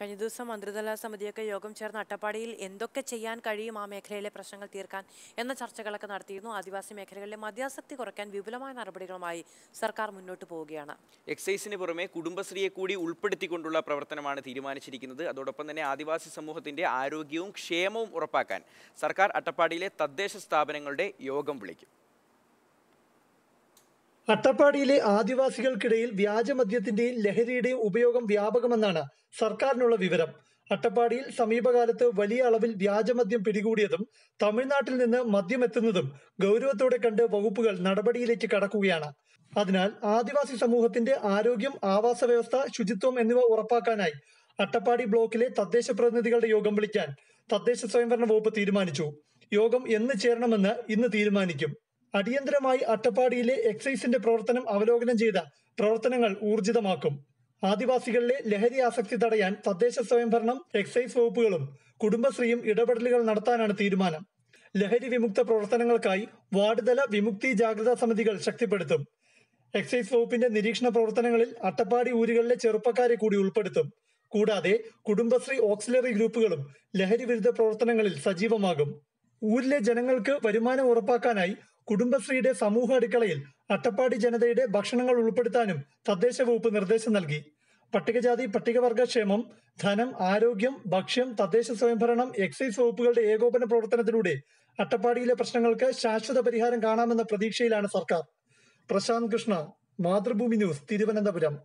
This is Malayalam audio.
കഴിഞ്ഞ ദിവസം മന്ത്രിതല സമിതിയൊക്കെ യോഗം ചേർന്ന് അട്ടപ്പാടിയിൽ എന്തൊക്കെ ചെയ്യാൻ കഴിയും ആ മേഖലയിലെ പ്രശ്നങ്ങൾ തീർക്കാൻ എന്ന ചർച്ചകളൊക്കെ നടത്തിയിരുന്നു ആദിവാസി മേഖലകളിലെ മദ്യാസക്തി കുറയ്ക്കാൻ വിപുലമായ നടപടികളുമായി സർക്കാർ മുന്നോട്ട് പോവുകയാണ് എക്സൈസിന് പുറമെ കുടുംബശ്രീയെ കൂടി ഉൾപ്പെടുത്തിക്കൊണ്ടുള്ള പ്രവർത്തനമാണ് തീരുമാനിച്ചിരിക്കുന്നത് അതോടൊപ്പം തന്നെ ആദിവാസി സമൂഹത്തിന്റെ ആരോഗ്യവും ക്ഷേമവും ഉറപ്പാക്കാൻ സർക്കാർ അട്ടപ്പാടിയിലെ തദ്ദേശ സ്ഥാപനങ്ങളുടെ യോഗം വിളിക്കും അട്ടപ്പാടിയിലെ ആദിവാസികൾക്കിടയിൽ വ്യാജമദ്യത്തിന്റെയും ലഹരിയുടെയും ഉപയോഗം വ്യാപകമെന്നാണ് സർക്കാരിനുള്ള വിവരം അട്ടപ്പാടിയിൽ സമീപകാലത്ത് വലിയ അളവിൽ വ്യാജമദ്യം പിടികൂടിയതും തമിഴ്നാട്ടിൽ നിന്ന് മദ്യം എത്തുന്നതും ഗൗരവത്തോടെ കണ്ട് വകുപ്പുകൾ നടപടിയിലേക്ക് കടക്കുകയാണ് അതിനാൽ ആദിവാസി സമൂഹത്തിന്റെ ആരോഗ്യം ആവാസ വ്യവസ്ഥ ശുചിത്വം എന്നിവ ഉറപ്പാക്കാനായി അട്ടപ്പാടി ബ്ലോക്കിലെ തദ്ദേശ പ്രതിനിധികളുടെ യോഗം വിളിക്കാൻ തദ്ദേശ സ്വയംഭരണ വകുപ്പ് തീരുമാനിച്ചു യോഗം എന്ന് ചേരണമെന്ന് ഇന്ന് തീരുമാനിക്കും അടിയന്തരമായി അട്ടപ്പാടിയിലെ എക്സൈസിന്റെ പ്രവർത്തനം അവലോകനം ചെയ്ത പ്രവർത്തനങ്ങൾ ഊർജിതമാക്കും ആദിവാസികളിലെ ലഹരി ആസക്തി തടയാൻ തദ്ദേശ സ്വയംഭരണം എക്സൈസ് വകുപ്പുകളും കുടുംബശ്രീയും ഇടപെടലുകൾ നടത്താനാണ് തീരുമാനം ലഹരി വിമുക്ത പ്രവർത്തനങ്ങൾക്കായി വാർഡ്തല വിമുക്തി ജാഗ്രതാ സമിതികൾ ശക്തിപ്പെടുത്തും എക്സൈസ് വകുപ്പിന്റെ നിരീക്ഷണ പ്രവർത്തനങ്ങളിൽ അട്ടപ്പാടി ഊരുകളിലെ ചെറുപ്പക്കാരെ കൂടി ഉൾപ്പെടുത്തും കൂടാതെ കുടുംബശ്രീ ഓക്സിലറി ഗ്രൂപ്പുകളും ലഹരി വിരുദ്ധ പ്രവർത്തനങ്ങളിൽ സജീവമാകും ഊരിലെ ജനങ്ങൾക്ക് വരുമാനം ഉറപ്പാക്കാനായി കുടുംബശ്രീയുടെ സമൂഹ അടുക്കളയിൽ അട്ടപ്പാടി ജനതയുടെ ഭക്ഷണങ്ങൾ ഉൾപ്പെടുത്താനും തദ്ദേശ വകുപ്പ് നിർദ്ദേശം നൽകി പട്ടികജാതി പട്ടികവർഗ ക്ഷേമം ധനം ആരോഗ്യം ഭക്ഷ്യം തദ്ദേശ സ്വയംഭരണം എക്സൈസ് വകുപ്പുകളുടെ ഏകോപന പ്രവർത്തനത്തിലൂടെ അട്ടപ്പാടിയിലെ പ്രശ്നങ്ങൾക്ക് ശാശ്വത പരിഹാരം കാണാമെന്ന പ്രതീക്ഷയിലാണ് സർക്കാർ പ്രശാന്ത് കൃഷ്ണ മാതൃഭൂമി ന്യൂസ് തിരുവനന്തപുരം